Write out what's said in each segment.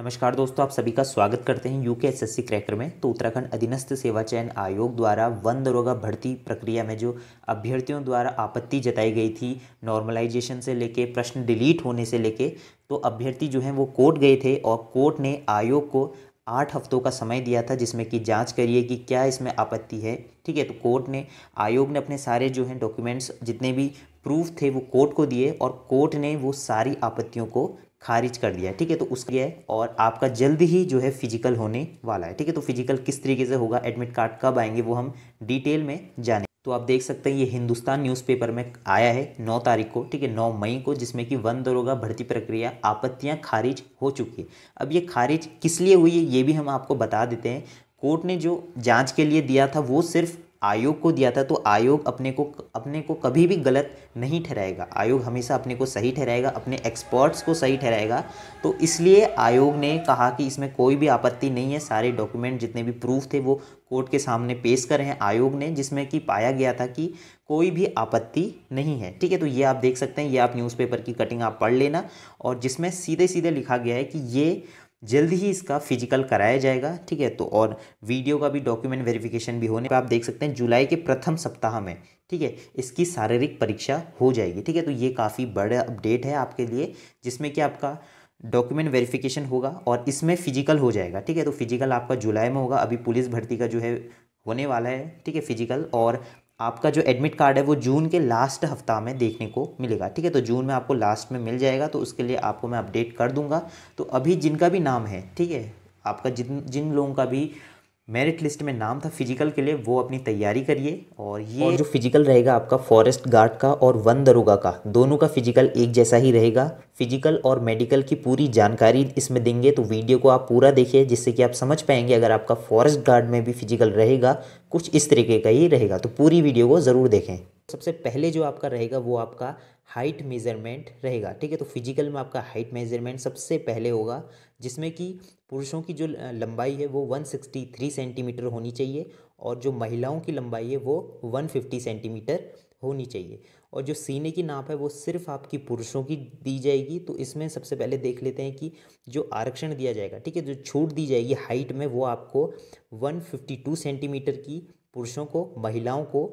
नमस्कार दोस्तों आप सभी का स्वागत करते हैं यूके एसएससी क्रैकर में तो उत्तराखंड अधीनस्थ सेवा चयन आयोग द्वारा वन दरोगा भर्ती प्रक्रिया में जो अभ्यर्थियों द्वारा आपत्ति जताई गई थी नॉर्मलाइजेशन से लेके प्रश्न डिलीट होने से लेके तो अभ्यर्थी जो हैं वो कोर्ट गए थे और कोर्ट ने आयोग को आठ हफ्तों का समय दिया था जिसमें कि जांच करिए कि क्या इसमें आपत्ति है ठीक है तो कोर्ट ने आयोग ने अपने सारे जो हैं डॉक्यूमेंट्स जितने भी प्रूफ थे वो कोर्ट को दिए और कोर्ट ने वो सारी आपत्तियों को खारिज कर दिया है ठीक है तो उसके है और आपका जल्द ही जो है फिजिकल होने वाला है ठीक है तो फिजिकल किस तरीके से होगा एडमिट कार्ड कब आएंगे वो हम डिटेल में जाने तो आप देख सकते हैं ये हिंदुस्तान न्यूज़पेपर में आया है 9 तारीख को ठीक है 9 मई को जिसमें कि वन दरोगा भर्ती प्रक्रिया आपत्तियां खारिज हो चुकी है अब ये खारिज किस लिए हुई है ये भी हम आपको बता देते हैं कोर्ट ने जो जांच के लिए दिया था वो सिर्फ आयोग को दिया था तो आयोग अपने को अपने को कभी भी गलत नहीं ठहराएगा आयोग हमेशा अपने को सही ठहराएगा अपने एक्सपर्ट्स को सही ठहराएगा तो इसलिए आयोग ने कहा कि इसमें कोई भी आपत्ति नहीं है सारे डॉक्यूमेंट जितने भी प्रूफ थे वो कोर्ट के सामने पेश रहे हैं आयोग ने जिसमें कि पाया गया था कि कोई भी आपत्ति नहीं है ठीक है तो ये आप देख सकते हैं ये आप न्यूज़पेपर की कटिंग आप पढ़ लेना और जिसमें सीधे सीधे लिखा गया है कि ये जल्द ही इसका फिजिकल कराया जाएगा ठीक है तो और वीडियो का भी डॉक्यूमेंट वेरिफिकेशन भी होने पर आप देख सकते हैं जुलाई के प्रथम सप्ताह में ठीक है इसकी शारीरिक परीक्षा हो जाएगी ठीक है तो ये काफ़ी बड़ा अपडेट है आपके लिए जिसमें कि आपका डॉक्यूमेंट वेरिफिकेशन होगा और इसमें फिजिकल हो जाएगा ठीक है तो फिजिकल आपका जुलाई में होगा अभी पुलिस भर्ती का जो है होने वाला है ठीक है फिजिकल और आपका जो एडमिट कार्ड है वो जून के लास्ट हफ्ता में देखने को मिलेगा ठीक है तो जून में आपको लास्ट में मिल जाएगा तो उसके लिए आपको मैं अपडेट कर दूंगा तो अभी जिनका भी नाम है ठीक है आपका जिन जिन लोगों का भी मेरिट लिस्ट में नाम था फिजिकल के लिए वो अपनी तैयारी करिए और ये और जो फिजिकल रहेगा आपका फॉरेस्ट गार्ड का और वन दरोगा का दोनों का फिजिकल एक जैसा ही रहेगा फिजिकल और मेडिकल की पूरी जानकारी इसमें देंगे तो वीडियो को आप पूरा देखिए जिससे कि आप समझ पाएंगे अगर आपका फॉरेस्ट गार्ड में भी फिजिकल रहेगा कुछ इस तरीके का ही रहेगा तो पूरी वीडियो को ज़रूर देखें सबसे पहले जो आपका रहेगा वो आपका हाइट मेज़रमेंट रहेगा ठीक है तो फिजिकल में आपका हाइट मेज़रमेंट सबसे पहले होगा जिसमें कि पुरुषों की जो लंबाई है वो 163 सेंटीमीटर होनी चाहिए और जो महिलाओं की लंबाई है वो 150 सेंटीमीटर होनी चाहिए और जो सीने की नाप है वो सिर्फ आपकी पुरुषों की दी जाएगी तो इसमें सबसे पहले देख लेते हैं कि जो आरक्षण दिया जाएगा ठीक है जो छूट दी जाएगी हाइट में वो आपको 152 सेंटीमीटर की पुरुषों को महिलाओं को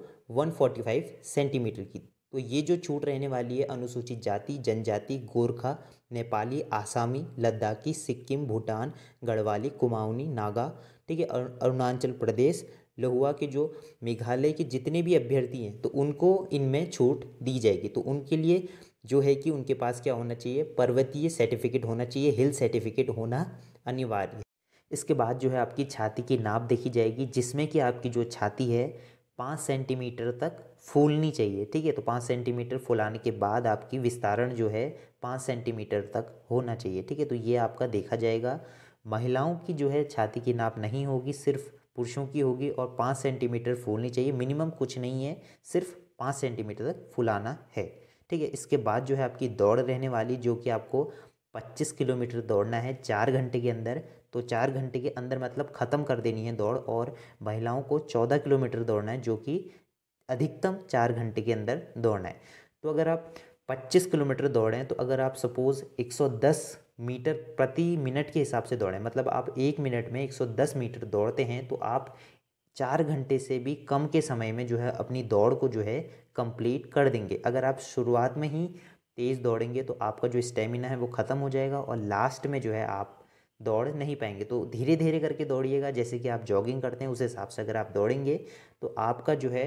145 सेंटीमीटर की तो ये जो छूट रहने वाली है अनुसूचित जाति जनजाति गोरखा नेपाली आसामी लद्दाखी सिक्किम भूटान गढ़वाली कुमाऊनी नागा ठीक है अरुणाचल प्रदेश लहुआ के जो मेघालय के जितने भी अभ्यर्थी हैं तो उनको इनमें छूट दी जाएगी तो उनके लिए जो है कि उनके पास क्या होना चाहिए पर्वतीय सर्टिफिकेट होना चाहिए हिल सर्टिफिकेट होना अनिवार्य इसके बाद जो है आपकी छाती की नाप देखी जाएगी जिसमें कि आपकी जो छाती है पाँच सेंटीमीटर तक फूलनी चाहिए ठीक है तो पाँच सेंटीमीटर फुलाने के बाद आपकी विस्तारण जो है पाँच सेंटीमीटर तक होना चाहिए ठीक है तो ये आपका देखा जाएगा महिलाओं की जो है छाती की नाप नहीं होगी सिर्फ पुरुषों की होगी और पाँच सेंटीमीटर फूलनी चाहिए मिनिमम कुछ नहीं है सिर्फ पाँच सेंटीमीटर तक फुलाना है ठीक है इसके बाद जो है आपकी दौड़ रहने वाली जो कि आपको पच्चीस किलोमीटर दौड़ना है चार घंटे के अंदर तो चार घंटे के अंदर मतलब ख़त्म कर देनी है दौड़ और महिलाओं को चौदह किलोमीटर दौड़ना है जो कि अधिकतम चार घंटे के अंदर दौड़ना है तो अगर आप पच्चीस किलोमीटर दौड़ें तो अगर आप सपोज़ एक मीटर प्रति मिनट के हिसाब से दौड़ें मतलब आप एक मिनट में 110 मीटर दौड़ते हैं तो आप चार घंटे से भी कम के समय में जो है अपनी दौड़ को जो है कंप्लीट कर देंगे अगर आप शुरुआत में ही तेज़ दौड़ेंगे तो आपका जो स्टेमिना है वो ख़त्म हो जाएगा और लास्ट में जो है आप दौड़ नहीं पाएंगे तो धीरे धीरे करके दौड़िएगा जैसे कि आप जॉगिंग करते हैं उस हिसाब से अगर आप दौड़ेंगे तो आपका जो है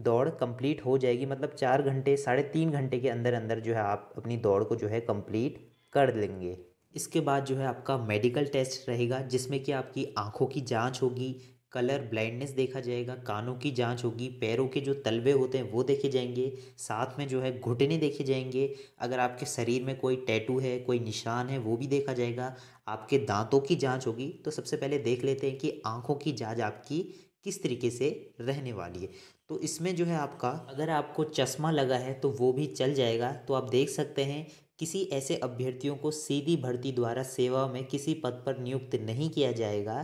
दौड़ कंप्लीट हो जाएगी मतलब चार घंटे साढ़े तीन घंटे के अंदर अंदर जो है आप अपनी दौड़ को जो है कंप्लीट कर लेंगे इसके बाद जो है आपका मेडिकल टेस्ट रहेगा जिसमें कि आपकी आंखों की जांच होगी कलर ब्लाइंडनेस देखा जाएगा कानों की जांच होगी पैरों के जो तलवे होते हैं वो देखे जाएंगे साथ में जो है घुटने देखे जाएंगे अगर आपके शरीर में कोई टैटू है कोई निशान है वो भी देखा जाएगा आपके दांतों की जांच होगी तो सबसे पहले देख लेते हैं कि आँखों की जाँच आपकी किस तरीके से रहने वाली है तो इसमें जो है आपका अगर आपको चश्मा लगा है तो वो भी चल जाएगा तो आप देख सकते हैं किसी ऐसे अभ्यर्थियों को सीधी भर्ती द्वारा सेवा में किसी पद पर नियुक्त नहीं किया जाएगा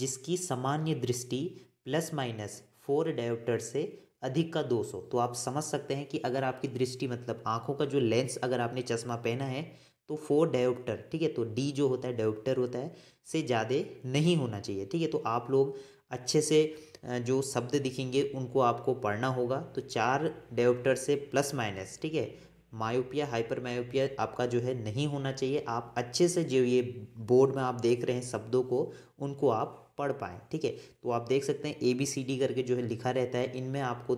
जिसकी सामान्य दृष्टि प्लस माइनस फोर डायोप्टर से अधिक का 200 तो आप समझ सकते हैं कि अगर आपकी दृष्टि मतलब आंखों का जो लेंस अगर आपने चश्मा पहना है तो फोर डायोप्टर ठीक है तो डी जो होता है डायोप्टर होता है से ज़्यादा नहीं होना चाहिए ठीक है तो आप लोग अच्छे से जो शब्द दिखेंगे उनको आपको पढ़ना होगा तो चार डायोप्टर से प्लस माइनस ठीक है मायोपिया हाइपर मायोपिया आपका जो है नहीं होना चाहिए आप अच्छे से जो ये बोर्ड में आप देख रहे हैं शब्दों को उनको आप पढ़ पाएँ ठीक है तो आप देख सकते हैं ए बी सी डी करके जो है लिखा रहता है इनमें आपको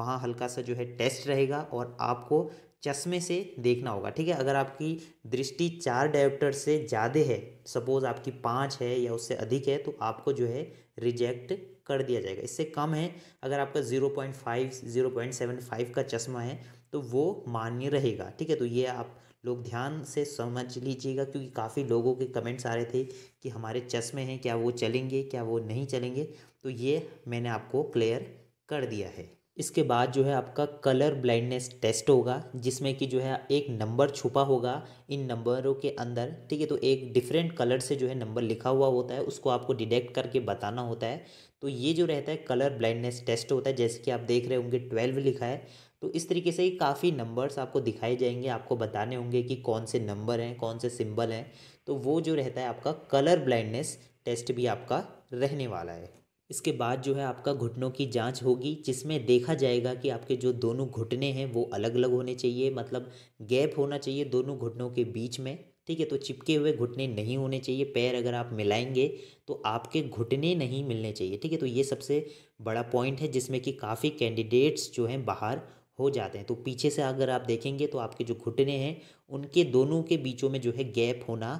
वहाँ हल्का सा जो है टेस्ट रहेगा और आपको चश्मे से देखना होगा ठीक है अगर आपकी दृष्टि चार डायोप्टर से ज़्यादा है सपोज़ आपकी पाँच है या उससे अधिक है तो आपको जो है रिजेक्ट कर दिया जाएगा इससे कम है अगर आपका zero point five zero point seven five का चश्मा है तो वो मान्य रहेगा ठीक है तो ये आप लोग ध्यान से समझ लीजिएगा क्योंकि काफ़ी लोगों के कमेंट्स आ रहे थे कि हमारे चश्मे हैं क्या वो चलेंगे क्या वो नहीं चलेंगे तो ये मैंने आपको क्लियर कर दिया है इसके बाद जो है आपका कलर ब्लाइंडनेस टेस्ट होगा जिसमें कि जो है एक नंबर छुपा होगा इन नंबरों के अंदर ठीक है तो एक डिफरेंट कलर से जो है नंबर लिखा हुआ होता है उसको आपको डिटेक्ट करके बताना होता है तो ये जो रहता है कलर ब्लाइंडनेस टेस्ट होता है जैसे कि आप देख रहे होंगे ट्वेल्व लिखा है तो इस तरीके से ही काफ़ी नंबर्स आपको दिखाए जाएंगे आपको बताने होंगे कि कौन से नंबर हैं कौन से सिंबल हैं तो वो जो रहता है आपका कलर ब्लाइंडनेस टेस्ट भी आपका रहने वाला है इसके बाद जो है आपका घुटनों की जांच होगी जिसमें देखा जाएगा कि आपके जो दोनों घुटने हैं वो अलग अलग होने चाहिए मतलब गैप होना चाहिए दोनों घुटनों के बीच में ठीक है तो चिपके हुए घुटने नहीं होने चाहिए पैर अगर आप मिलाएंगे तो आपके घुटने नहीं मिलने चाहिए ठीक है तो ये सबसे बड़ा पॉइंट है जिसमें कि काफ़ी कैंडिडेट्स जो हैं बाहर हो जाते हैं तो पीछे से अगर आप देखेंगे तो आपके जो घुटने हैं उनके दोनों के बीचों में जो है गैप होना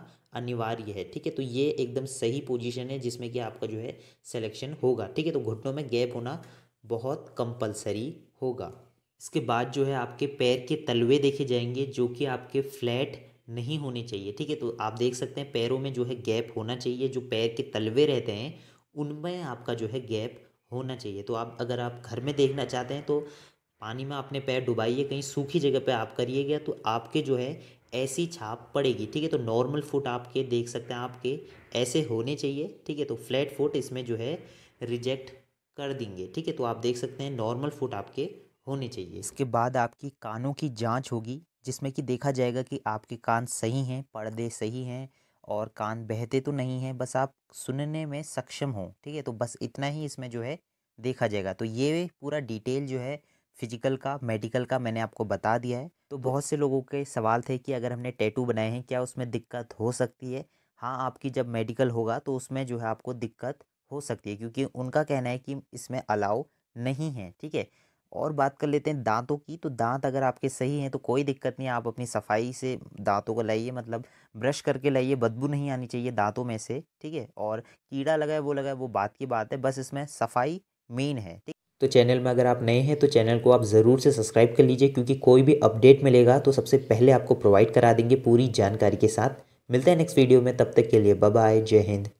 अनिवार्य है ठीक है तो ये एकदम सही पोजीशन है जिसमें कि आपका जो है सिलेक्शन होगा ठीक है तो घुटनों में गैप होना बहुत कंपलसरी होगा इसके बाद जो है आपके पैर के तलवे देखे जाएंगे जो कि आपके फ्लैट नहीं होने चाहिए ठीक है तो आप देख सकते हैं पैरों में जो है गैप होना चाहिए जो पैर के तलवे रहते हैं उनमें आपका जो है गैप होना चाहिए तो आप अगर आप घर में देखना चाहते हैं तो पानी में आपने पैर डुबाइए कहीं सूखी जगह पे आप करिएगा तो आपके जो है ऐसी छाप पड़ेगी ठीक है तो नॉर्मल फुट आपके देख सकते हैं आपके ऐसे होने चाहिए ठीक है तो फ्लैट फुट इसमें जो है रिजेक्ट कर देंगे ठीक है तो आप देख सकते हैं नॉर्मल फुट आपके होने चाहिए इसके बाद आपकी कानों की जाँच होगी जिसमें कि देखा जाएगा कि आपके कान सही हैं पर्दे सही हैं और कान बहते तो नहीं हैं बस आप सुनने में सक्षम हों ठीक है तो बस इतना ही इसमें जो है देखा जाएगा तो ये पूरा डिटेल जो है फिजिकल का मेडिकल का मैंने आपको बता दिया है तो बहुत से लोगों के सवाल थे कि अगर हमने टैटू बनाए हैं क्या उसमें दिक्कत हो सकती है हाँ आपकी जब मेडिकल होगा तो उसमें जो है आपको दिक्कत हो सकती है क्योंकि उनका कहना है कि इसमें अलाउ नहीं है ठीक है और बात कर लेते हैं दांतों की तो दांत अगर आपके सही हैं तो कोई दिक्कत नहीं आप अपनी सफाई से दांतों को लाइए मतलब ब्रश करके लाइए बदबू नहीं आनी चाहिए दांतों में से ठीक है और कीड़ा लगा है वो लगा है वो बात की बात है बस इसमें सफाई मेन है ठीक तो चैनल में अगर आप नए हैं तो चैनल को आप ज़रूर से सब्सक्राइब कर लीजिए क्योंकि कोई भी अपडेट मिलेगा तो सबसे पहले आपको प्रोवाइड करा देंगे पूरी जानकारी के साथ मिलते हैं नेक्स्ट वीडियो में तब तक के लिए बाय जय हिंद